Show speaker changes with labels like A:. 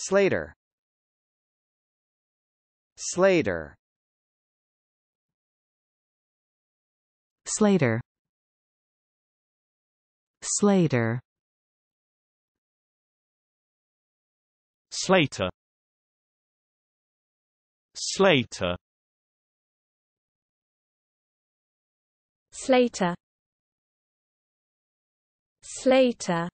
A: Slater Slater Slater Slater Slater Slater Slater Slater